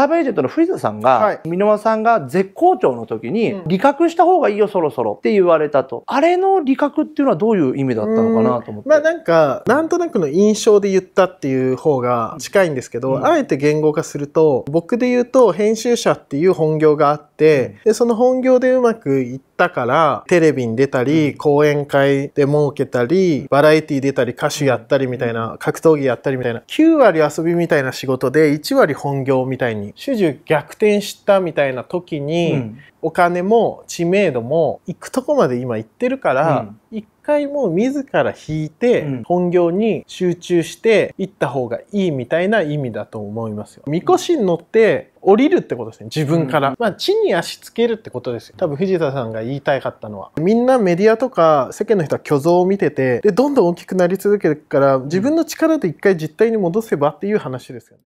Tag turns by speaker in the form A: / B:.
A: サーエージェントの藤田さんが、はい、箕輪さんが絶好調の時に、うん、理覚した方がいいよそろそろって言われたと。あれの理覚っていうのはどういう意味だったのかなと思って。まあなんか、なんとなくの印象で言ったっていう方が近いんですけど、うん、あえて言語化すると、僕で言うと編集者っていう本業があって、、で、その本業でうまくいったから、テレビに出たり、講演会で儲けたり、バラエティ出たり、歌手やったりみたいな、格闘技やったりみたいな、9割遊びみたいな仕事で、1割本業みたいに、主従逆転したみたいな時に、お金も知名度も行くとこまで今行ってるから、一回もう自ら引いて、本業に集中していった方がいいみたいな意味だと思いますよ。神輿に乗って降りるってことですね、自分から。うん、まあ、地に足つけるってことですよ。多分藤田さんが言いたいかったのは。みんなメディアとか世間の人は虚像を見てて、で、どんどん大きくなり続けるから、自分の力で一回実態に戻せばっていう話ですよね。